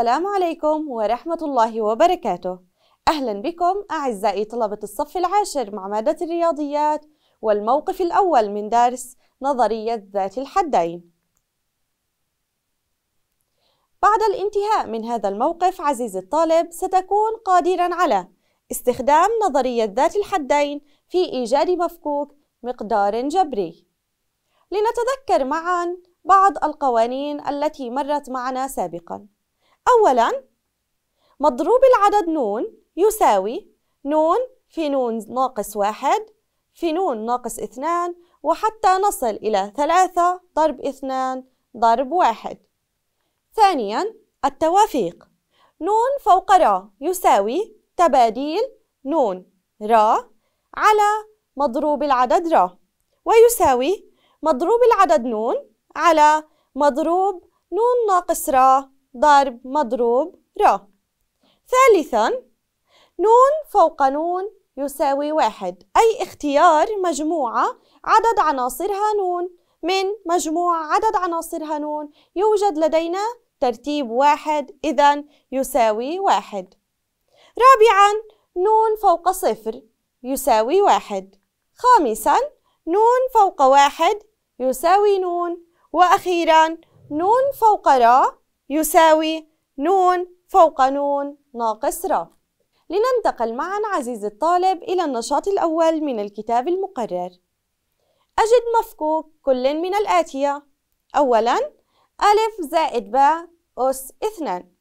السلام عليكم ورحمة الله وبركاته أهلا بكم أعزائي طلبة الصف العاشر مع مادة الرياضيات والموقف الأول من درس نظرية ذات الحدين بعد الانتهاء من هذا الموقف عزيزي الطالب ستكون قادرا على استخدام نظرية ذات الحدين في إيجاد مفكوك مقدار جبري لنتذكر معا بعض القوانين التي مرت معنا سابقاً أولاً مضروب العدد نون يساوي نون في نون ناقص واحد في نون ناقص اثنان وحتى نصل إلى ثلاثة ضرب اثنان ضرب واحد ثانياً التوافيق نون فوق را يساوي تباديل نون را على مضروب العدد را ويساوي مضروب العدد نون على مضروب نون ناقص را ضرب مضروب را ثالثا نون فوق نون يساوي واحد أي اختيار مجموعة عدد عناصرها نون من مجموع عدد عناصرها نون يوجد لدينا ترتيب واحد إذا يساوي واحد رابعا نون فوق صفر يساوي واحد خامسا نون فوق واحد يساوي نون وأخيرا نون فوق را يساوي نون فوق نون ناقص را لننتقل معا عزيزي الطالب إلى النشاط الأول من الكتاب المقرر أجد مفكوك كل من الآتية أولا ألف زائد باء أس اثنان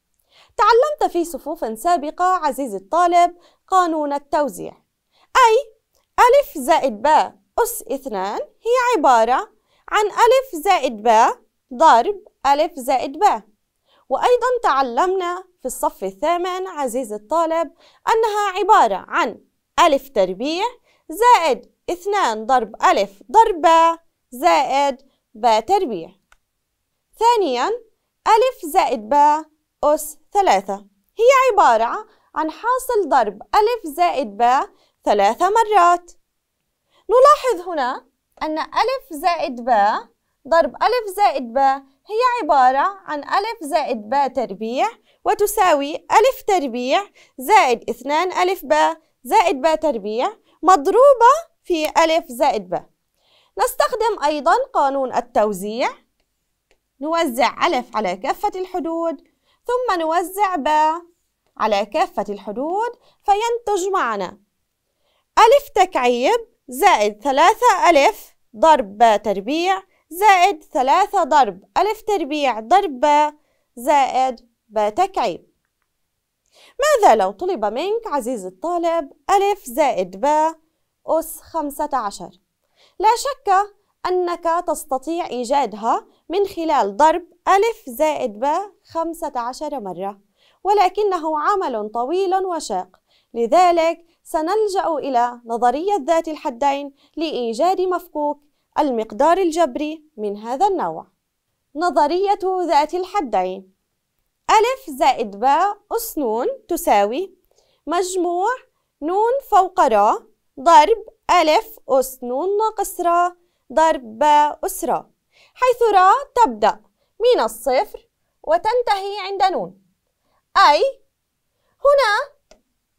تعلمت في صفوف سابقة عزيزي الطالب قانون التوزيع أي ألف زائد باء أس اثنان هي عبارة عن ألف زائد باء ضرب ألف زائد باء وأيضا تعلمنا في الصف الثامن عزيزي الطالب أنها عبارة عن ألف تربيع زائد اثنان ضرب ألف ضرب زائد ب تربيع ثانيا ألف زائد ب أس ثلاثة هي عبارة عن حاصل ضرب ألف زائد ب ثلاثة مرات نلاحظ هنا أن ألف زائد ب ضرب ألف زائد ب هي عبارة عن أ زائد ب تربيع وتساوي أ تربيع زائد اثنان ألف ب زائد ب تربيع مضروبة في أ زائد ب نستخدم أيضا قانون التوزيع نوزع أ على كافة الحدود ثم نوزع ب على كافة الحدود فينتج معنا أ تكعيب زائد ثلاثة ألف ضرب ب تربيع زائد ثلاثة ضرب ألف تربيع ضرب ب زائد ب تكعيب ماذا لو طلب منك عزيزي الطالب ألف زائد ب أس خمسة عشر لا شك أنك تستطيع إيجادها من خلال ضرب ألف زائد ب خمسة عشر مرة ولكنه عمل طويل وشاق لذلك سنلجأ إلى نظرية ذات الحدين لإيجاد مفكوك المقدار الجبري من هذا النوع نظرية ذات الحدين ألف زائد باء أس نون تساوي مجموع نون فوق را ضرب ألف أس نون ناقص را ضرب باء أس ر حيث را تبدأ من الصفر وتنتهي عند نون أي هنا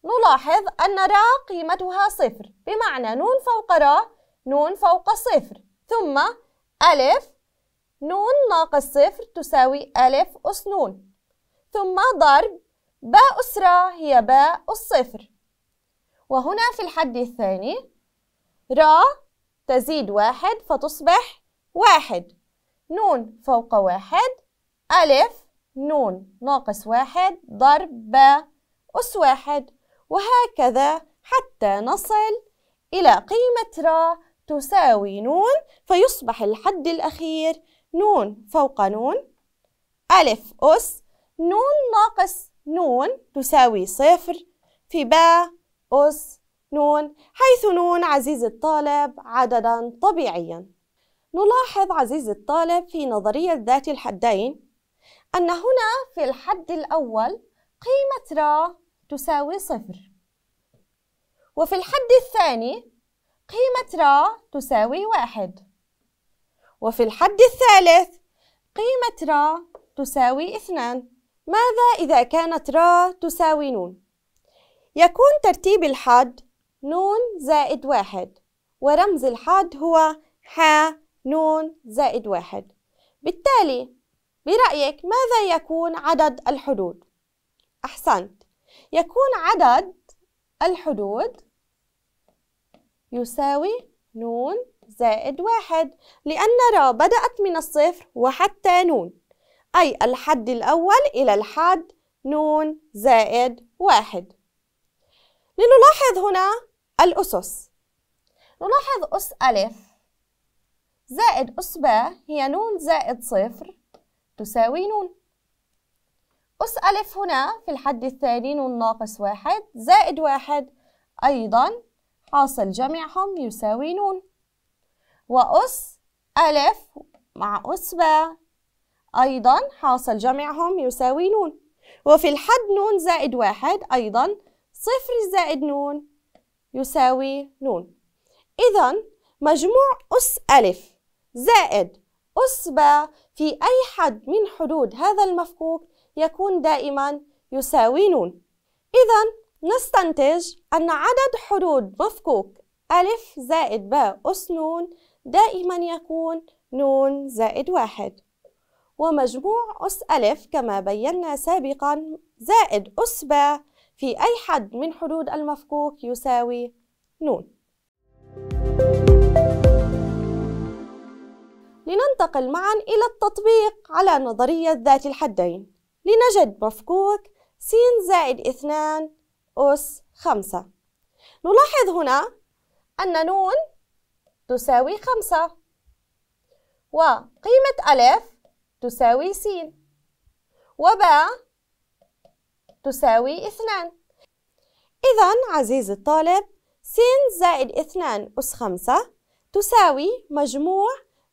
نلاحظ أن را قيمتها صفر بمعنى نون فوق را نون فوق صفر ثم ألف نون ناقص صفر تساوي ألف أس نون ثم ضرب باء أسرة هي باء الصفر وهنا في الحد الثاني را تزيد واحد فتصبح واحد نون فوق واحد ألف نون ناقص واحد ضرب باء أس واحد وهكذا حتى نصل إلى قيمة را تساوي نون فيصبح الحد الأخير نون فوق نون ألف أس نون ناقص نون تساوي صفر في باء أس نون حيث نون عزيز الطالب عددا طبيعيا نلاحظ عزيز الطالب في نظرية ذات الحدين أن هنا في الحد الأول قيمة را تساوي صفر وفي الحد الثاني قيمة را تساوي واحد وفي الحد الثالث قيمة را تساوي اثنان ماذا إذا كانت را تساوي نون؟ يكون ترتيب الحد نون زائد واحد ورمز الحد هو حا نون زائد واحد بالتالي برأيك ماذا يكون عدد الحدود؟ أحسنت يكون عدد الحدود يساوي نون زائد واحد لأن را بدأت من الصفر وحتى نون أي الحد الأول إلى الحد نون زائد واحد لنلاحظ هنا الأسس نلاحظ أس ألف زائد أس باء هي نون زائد صفر تساوي نون أس ألف هنا في الحد الثاني نون ناقص واحد زائد واحد أيضا حاصل جمعهم يساوي نون وأس ألف مع أس باء أيضا حاصل جمعهم يساوي نون وفي الحد نون زائد واحد أيضا صفر زائد نون يساوي نون إذا مجموع أس ألف زائد أس باء في أي حد من حدود هذا المفكوك يكون دائما يساوي نون إذا نستنتج أن عدد حدود مفكوك أ زائد ب أس ن دائما يكون ن زائد واحد ومجموع أس أ كما بينا سابقا زائد أس ب في أي حد من حدود المفكوك يساوي ن لننتقل معا إلى التطبيق على نظرية ذات الحدين لنجد مفكوك س زائد اثنان أس خمسة نلاحظ هنا أن نون تساوي خمسة وقيمة ألف تساوي س وباء تساوي اثنان إذا عزيزي الطالب س زائد اثنان أس خمسة تساوي مجموع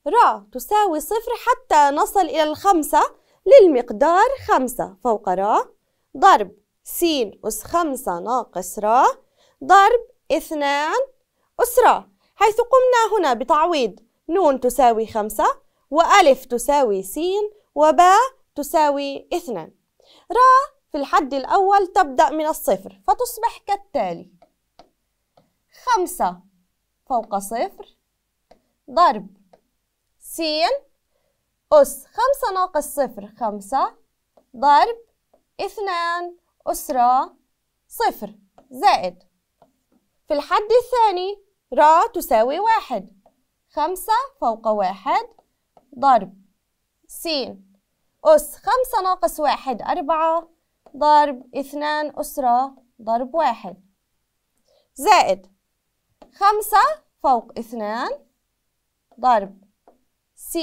را تساوي صفر حتى نصل إلى الخمسة للمقدار خمسة فوق را ضرب س أس خمسة ناقص را ضرب اثنان أس را حيث قمنا هنا بتعويض ن تساوي خمسة وألف تساوي س وباء تساوي اثنان را في الحد الأول تبدأ من الصفر فتصبح كالتالي خمسة فوق صفر ضرب س أس خمسة ناقص صفر خمسة ضرب اثنان أسرة صفر زائد في الحد الثاني را تساوي واحد خمسة فوق واحد ضرب س أس خمسة ناقص واحد أربعة ضرب اثنان أسرة ضرب واحد زائد خمسة فوق اثنان ضرب س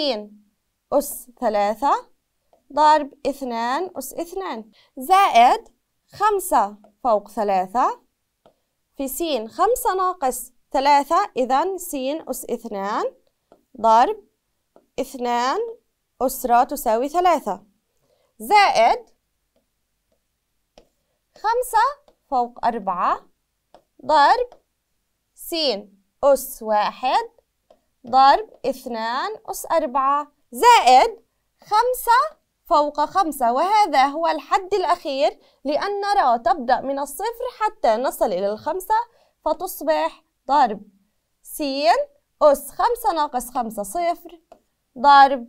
أس ثلاثة ضرب اثنان أس اثنان زائد خمسة فوق ثلاثة في س خمسة ناقص ثلاثة إذا س أس اثنان ضرب اثنان أسرة تساوي ثلاثة زائد خمسة فوق أربعة ضرب س أس واحد ضرب اثنان أس أربعة زائد خمسة فوق خمسة وهذا هو الحد الأخير لأن نرى تبدأ من الصفر حتى نصل إلى الخمسة فتصبح ضرب س أس خمسة ناقص خمسة صفر ضرب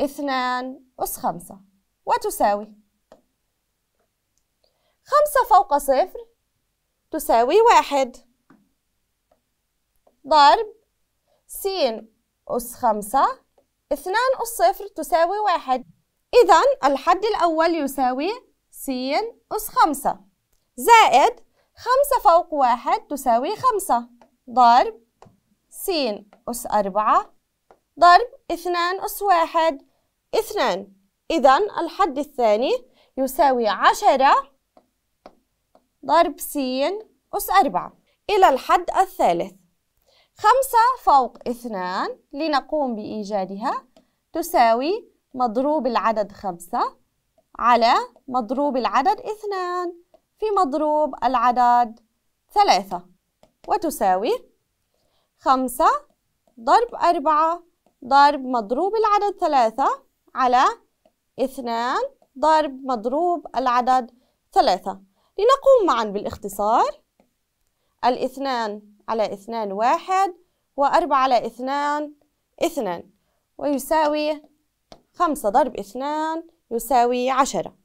اثنان أس خمسة وتساوي خمسة فوق صفر تساوي واحد ضرب س أس خمسة اثنان أس صفر تساوي واحد إذا الحد الأول يساوي س أس خمسة زائد خمسة فوق واحد تساوي خمسة ضرب س أس أربعة ضرب اثنان أس واحد اثنان إذا الحد الثاني يساوي عشرة ضرب س أس أربعة إلى الحد الثالث خمسة فوق اثنان لنقوم بإيجادها تساوي مضروب العدد خمسة على مضروب العدد اثنان في مضروب العدد ثلاثة وتساوي خمسة ضرب أربعة ضرب مضروب العدد ثلاثة على اثنان ضرب مضروب العدد ثلاثة لنقوم معا بالاختصار الاثنان على اثنان واحد وأربعة على اثنان اثنان ويساوي خمسة ضرب اثنان يساوي عشرة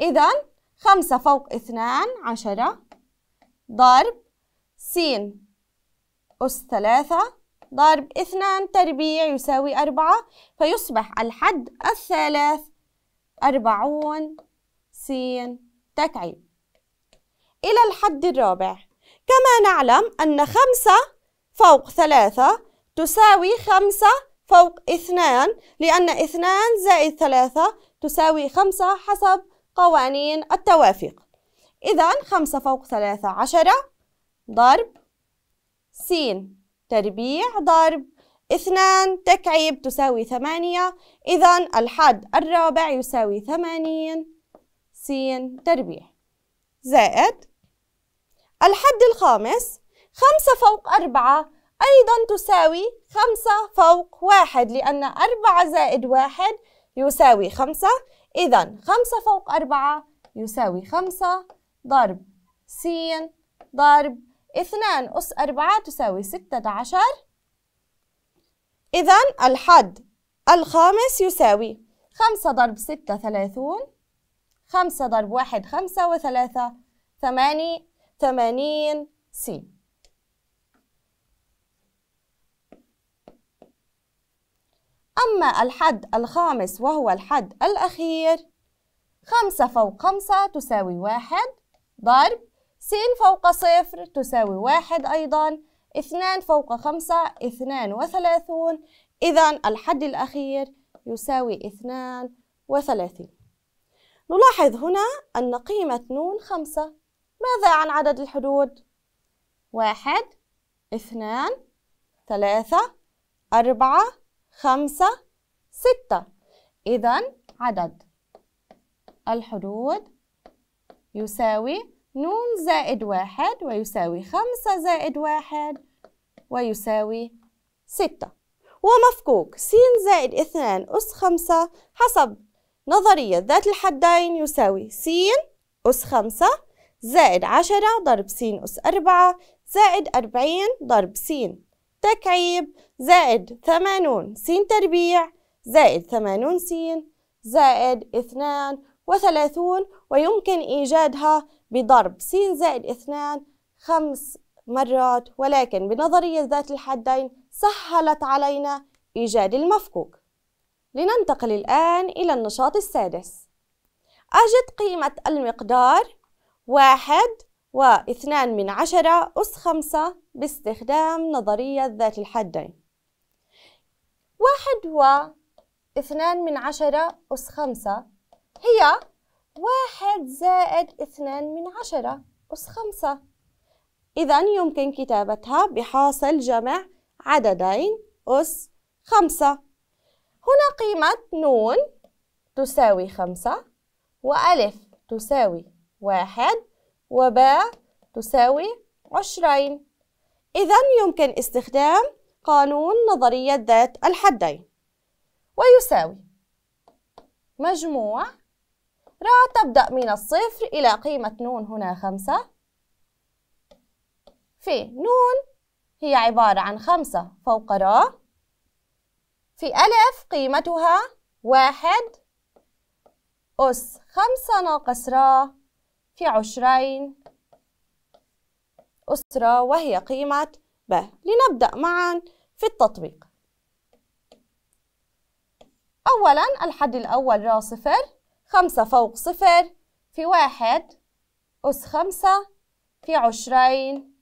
إذا خمسة فوق اثنان عشرة ضرب س أس ثلاثة ضرب اثنان تربيع يساوي أربعة فيصبح الحد الثالث أربعون س تكعيب إلى الحد الرابع كما نعلم أن خمسة فوق ثلاثة تساوي خمسة فوق اثنان لأن اثنان زائد ثلاثة تساوي خمسة حسب قوانين التوافق إذا خمسة فوق ثلاثة عشرة ضرب س تربيع ضرب اثنان تكعيب تساوي ثمانية إذا الحد الرابع يساوي ثمانين س تربيع زائد الحد الخامس خمسة فوق أربعة أيضا تساوي خمسة فوق واحد لأن أربعة زائد واحد يساوي خمسة إذا خمسة فوق أربعة يساوي خمسة ضرب س ضرب اثنان أس أربعة تساوي ستة عشر إذا الحد الخامس يساوي خمسة ضرب ستة ثلاثون خمسة ضرب واحد خمسة وثلاثة ثمانية 80 سي أما الحد الخامس وهو الحد الأخير خمسة فوق خمسة تساوي واحد ضرب س فوق صفر تساوي واحد أيضا اثنان فوق خمسة اثنان وثلاثون إذا الحد الأخير يساوي اثنان وثلاثين نلاحظ هنا أن قيمة نون خمسة ماذا عن عدد الحدود؟ واحد اثنان ثلاثة أربعة خمسة ستة إذا عدد الحدود يساوي نون زائد واحد ويساوي خمسة زائد واحد ويساوي ستة ومفكوك س زائد اثنان أس خمسة حسب نظرية ذات الحدين يساوي س أس خمسة زائد عشرة ضرب س أس أربعة زائد أربعين ضرب س تكعيب زائد ثمانون س تربيع زائد ثمانون س زائد اثنان وثلاثون ويمكن إيجادها بضرب س زائد اثنان خمس مرات ولكن بنظرية ذات الحدين سهلت علينا إيجاد المفكوك لننتقل الآن إلى النشاط السادس أجد قيمة المقدار واحد واثنان من عشرة أس خمسة باستخدام نظرية ذات الحدين واحد واثنان من عشرة أس خمسة هي واحد زائد اثنان من عشرة أس خمسة إذا يمكن كتابتها بحاصل جمع عددين أس خمسة هنا قيمة نون تساوي خمسة وألف تساوي واحد وباء تساوي عشرين إذا يمكن استخدام قانون نظرية ذات الحدين ويساوي مجموع را تبدأ من الصفر إلى قيمة نون هنا خمسة في نون هي عبارة عن خمسة فوق را في ألف قيمتها واحد أس خمسة ناقص را في عشرين أسرة وهي قيمة ب لنبدأ معا في التطبيق أولا الحد الأول را صفر خمسة فوق صفر في واحد أس خمسة في عشرين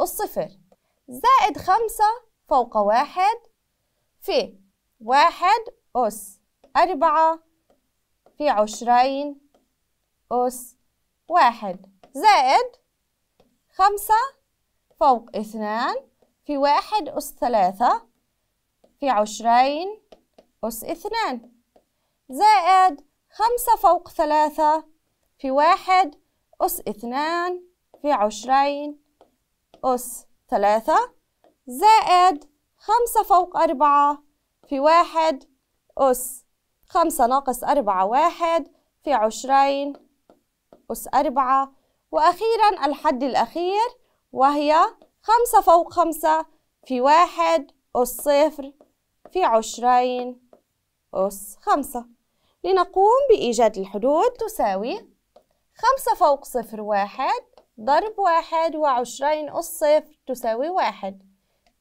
أس صفر زائد خمسة فوق واحد في واحد أس أربعة في عشرين أس واحد زائد خمسة فوق اثنان في واحد أس ثلاثة في عشرين أس اثنان زائد خمسة فوق ثلاثة في واحد أس اثنان في عشرين أس ثلاثة زائد خمسة فوق أربعة في واحد أس خمسة ناقص أربعة واحد في عشرين أس أربعة وأخيرا الحد الأخير وهي خمسة فوق خمسة في واحد أس صفر في عشرين أس خمسة لنقوم بإيجاد الحدود تساوي خمسة فوق صفر واحد ضرب واحد وعشرين أس صفر تساوي واحد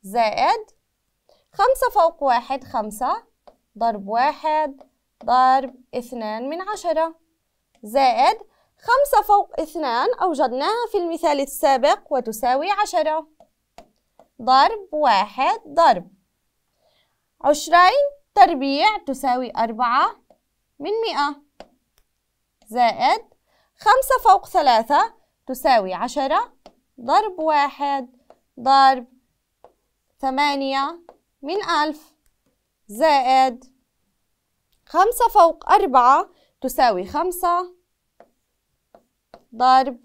زائد خمسة فوق واحد خمسة ضرب واحد ضرب اثنان من عشرة زائد خمسة فوق اثنان أوجدناها في المثال السابق وتساوي عشرة ضرب واحد ضرب عشرين تربيع تساوي أربعة من مئة زائد خمسة فوق ثلاثة تساوي عشرة ضرب واحد ضرب ثمانية من ألف زائد خمسة فوق أربعة تساوي خمسة ضرب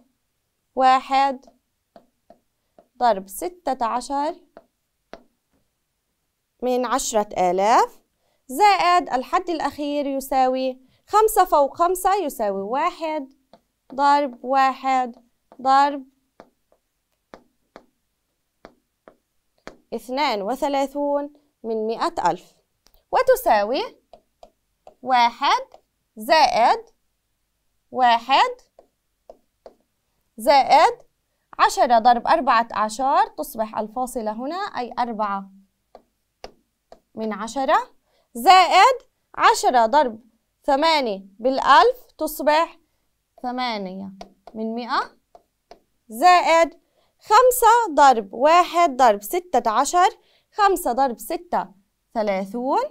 واحد ضرب ستة عشر من عشرة آلاف زائد الحد الأخير يساوي خمسة فوق خمسة يساوي واحد ضرب واحد ضرب اثنان وثلاثون من مئة ألف وتساوي واحد زائد واحد زائد عشرة ضرب أربعة أعشار تصبح الفاصلة هنا أي أربعة من عشرة زائد عشرة ضرب ثمانية بالألف تصبح ثمانية من مئة زائد خمسة ضرب واحد ضرب ستة عشر خمسة ضرب ستة ثلاثون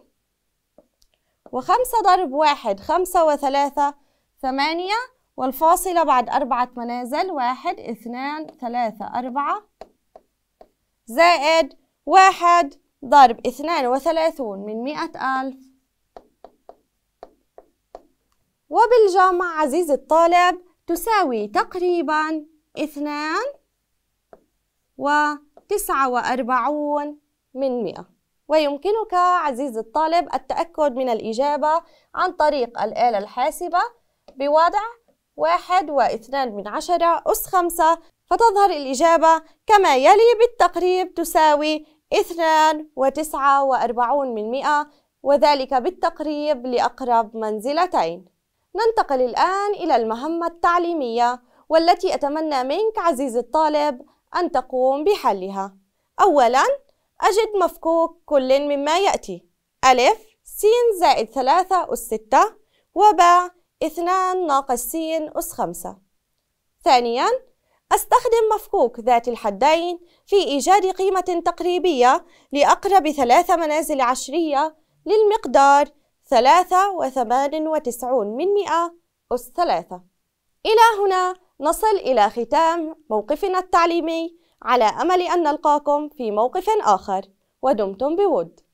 وخمسة ضرب واحد خمسة وثلاثة ثمانية والفاصلة بعد أربعة منازل واحد اثنان ثلاثة أربعة زائد واحد ضرب اثنان وثلاثون من مئة ألف وبالجمع عزيزي الطالب تساوي تقريبا اثنان وتسعة وأربعون من مئة ويمكنك عزيزي الطالب التأكد من الإجابة عن طريق الآلة الحاسبة بوضع واحد واثنان من عشرة أس خمسة فتظهر الإجابة كما يلي بالتقريب تساوي اثنان وتسعة وأربعون من مئة وذلك بالتقريب لأقرب منزلتين ننتقل الآن إلى المهمة التعليمية والتي أتمنى منك عزيزي الطالب أن تقوم بحلها أولاً أجد مفكوك كل مما يأتي ألف س زائد ثلاثة أس ستة وباء 2 ناقص س أس 5 ثانياً أستخدم مفكوك ذات الحدين في إيجاد قيمة تقريبية لأقرب ثلاثة منازل عشرية للمقدار 3.98 من 100 أس 3 إلى هنا نصل إلى ختام موقفنا التعليمي على أمل أن نلقاكم في موقف آخر ودمتم بود